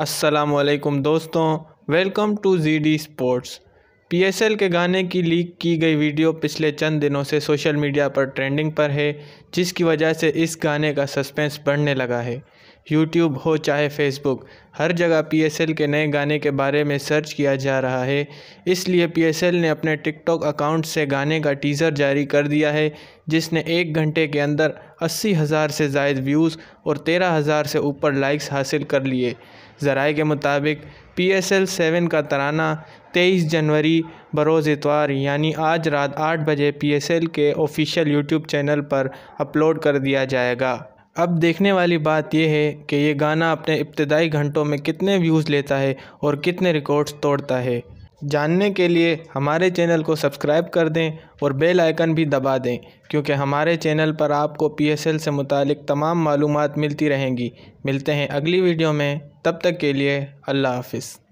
असलकम दोस्तों welcome to G D sports P S L के गाने की लीक की गई वीडियो पिछले चंद दिनों से सोशल मीडिया पर ट्रेंडिंग पर है जिसकी वजह से इस गाने का सस्पेंस बढ़ने लगा है यूट्यूब हो चाहे फेसबुक हर जगह पीएसएल के नए गाने के बारे में सर्च किया जा रहा है इसलिए पीएसएल ने अपने टिकटॉक अकाउंट से गाने का टीज़र जारी कर दिया है जिसने एक घंटे के अंदर अस्सी हज़ार से जायद व्यूज़ और तेरह हज़ार से ऊपर लाइक्स हासिल कर लिए ज़राए के मुताबिक पी एस एल सेवन का तराना तेईस जनवरी बरोज़ इतवार यानी आज रात आठ बजे पी एस एल के ऑफिशियल यूट्यूब चैनल पर अपलोड कर दिया जाएगा अब देखने वाली बात यह है कि ये गाना अपने इब्तदाई घंटों में कितने व्यूज़ लेता है और कितने रिकॉर्ड्स तोड़ता है जानने के लिए हमारे चैनल को सब्सक्राइब कर दें और बेल आइकन भी दबा दें क्योंकि हमारे चैनल पर आपको पीएसएल से मुतालिक तमाम मालूमात मिलती रहेंगी मिलते हैं अगली वीडियो में तब तक के लिए अल्लाह हाफिज़